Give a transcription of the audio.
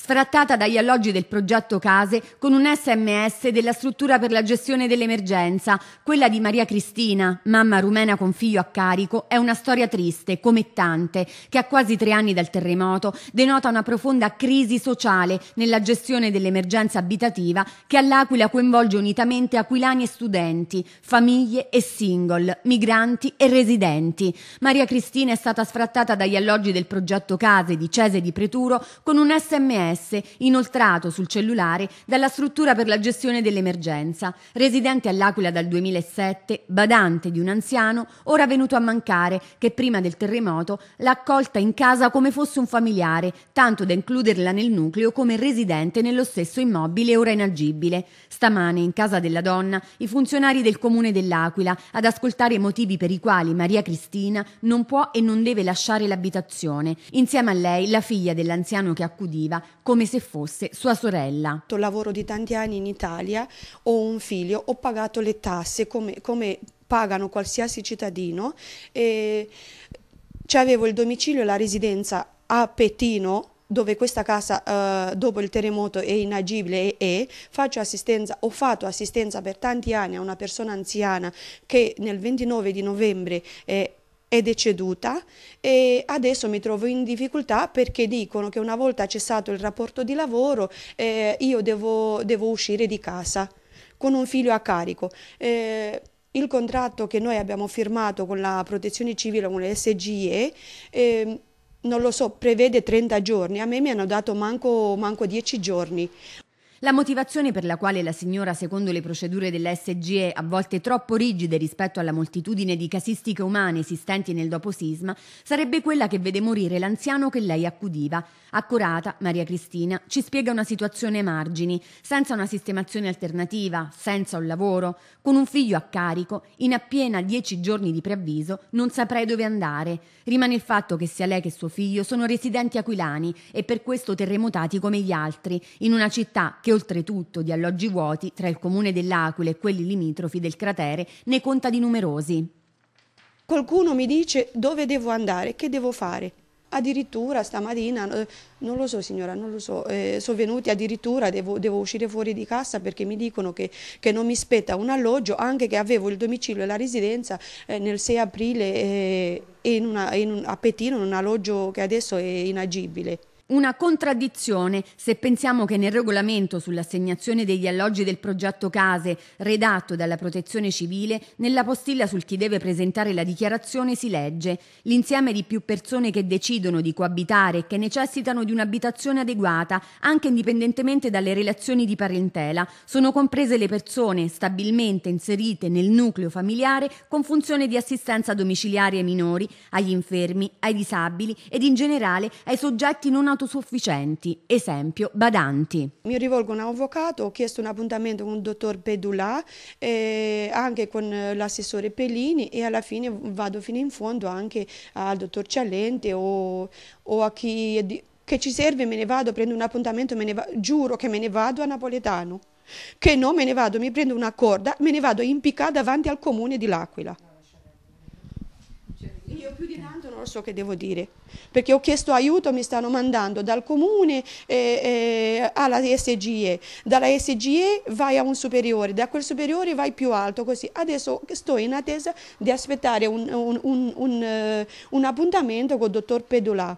sfrattata dagli alloggi del progetto Case con un sms della struttura per la gestione dell'emergenza. Quella di Maria Cristina, mamma rumena con figlio a carico, è una storia triste, come tante, che a quasi tre anni dal terremoto denota una profonda crisi sociale nella gestione dell'emergenza abitativa che all'Aquila coinvolge unitamente aquilani e studenti, famiglie e single, migranti e residenti. Maria Cristina è stata sfrattata dagli alloggi del progetto Case di Cese di Preturo con un sms sms inoltrato sul cellulare dalla struttura per la gestione dell'emergenza, residente all'Aquila dal 2007, badante di un anziano ora venuto a mancare che prima del terremoto l'ha accolta in casa come fosse un familiare, tanto da includerla nel nucleo come residente nello stesso immobile ora inagibile. Stamane in casa della donna i funzionari del comune dell'Aquila ad ascoltare i motivi per i quali Maria Cristina non può e non deve lasciare l'abitazione. Insieme a lei la figlia dell'anziano che accudiva, come se fosse sua sorella. Lavoro di tanti anni in Italia, ho un figlio, ho pagato le tasse come, come pagano qualsiasi cittadino. E avevo il domicilio e la residenza a Petino, dove questa casa eh, dopo il terremoto è inagibile e, e faccio assistenza, ho fatto assistenza per tanti anni a una persona anziana che nel 29 di novembre è eh, è deceduta e adesso mi trovo in difficoltà perché dicono che una volta cessato il rapporto di lavoro eh, io devo, devo, uscire di casa con un figlio a carico. Eh, il contratto che noi abbiamo firmato con la protezione civile, con le SGE, eh, non lo so, prevede 30 giorni, a me mi hanno dato manco, manco 10 giorni. La motivazione per la quale la signora, secondo le procedure della SGE, a volte troppo rigide rispetto alla moltitudine di casistiche umane esistenti nel doposisma, sarebbe quella che vede morire l'anziano che lei accudiva. Accurata, Maria Cristina ci spiega una situazione ai margini, senza una sistemazione alternativa, senza un lavoro, con un figlio a carico, in appena dieci giorni di preavviso, non saprei dove andare. Rimane il fatto che sia lei che suo figlio sono residenti aquilani e per questo terremotati come gli altri, in una città che che oltretutto di alloggi vuoti tra il comune dell'Aquila e quelli limitrofi del cratere ne conta di numerosi. Qualcuno mi dice dove devo andare, che devo fare. Addirittura stamattina, eh, non lo so signora, non lo so, eh, sono venuti addirittura, devo, devo, uscire fuori di cassa perché mi dicono che, che, non mi spetta un alloggio, anche che avevo il domicilio e la residenza eh, nel 6 aprile eh, in una, in un, a Pettino, in un alloggio che adesso è inagibile. Una contraddizione se pensiamo che nel regolamento sull'assegnazione degli alloggi del progetto case redatto dalla protezione civile, nella postilla sul chi deve presentare la dichiarazione si legge l'insieme di più persone che decidono di coabitare e che necessitano di un'abitazione adeguata, anche indipendentemente dalle relazioni di parentela, sono comprese le persone stabilmente inserite nel nucleo familiare con funzione di assistenza domiciliare ai minori, agli infermi, ai disabili ed in generale ai soggetti non autonomi autosufficienti, esempio badanti. Mi rivolgo a un avvocato, ho chiesto un appuntamento con il dottor Pedulà, eh, anche con eh, l'assessore Pellini e alla fine vado fino in fondo anche al dottor Cialente o, o a chi che ci serve me ne vado, prendo un appuntamento, va, giuro che me ne vado a Napoletano, che no me ne vado, mi prendo una corda, me ne vado impiccata davanti al comune di L'Aquila. Io più di tanto non so che devo dire, perché ho chiesto aiuto, mi stanno mandando dal comune eh, eh, alla SGE, dalla SGE vai a un superiore, da quel superiore vai più alto, così. Adesso sto in attesa di aspettare un, un, un, un eh, appuntamento con il dottor Pedulà.